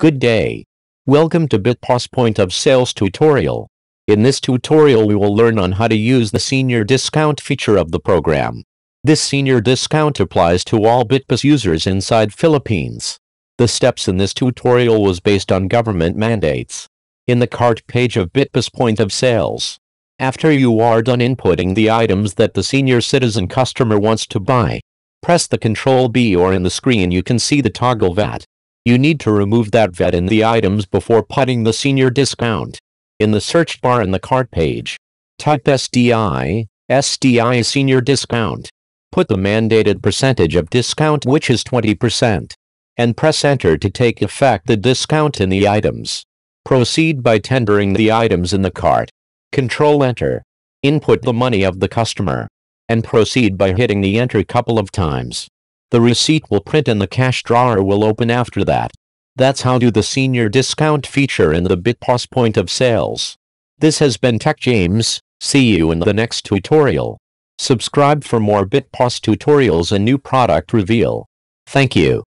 Good day. Welcome to BitPoss Point of Sales tutorial. In this tutorial we will learn on how to use the senior discount feature of the program. This senior discount applies to all BitPoss users inside Philippines. The steps in this tutorial was based on government mandates. In the cart page of BitPoss Point of Sales. After you are done inputting the items that the senior citizen customer wants to buy, press the Control B or in the screen you can see the toggle VAT. You need to remove that vet in the items before putting the senior discount. In the search bar in the cart page, type SDI, SDI senior discount. Put the mandated percentage of discount which is 20% and press enter to take effect the discount in the items. Proceed by tendering the items in the cart. Control enter. Input the money of the customer and proceed by hitting the enter couple of times. The receipt will print and the cash drawer will open after that. That's how do the senior discount feature in the Bitpos point of sales. This has been Tech James, see you in the next tutorial. Subscribe for more Bitpos tutorials and new product reveal. Thank you.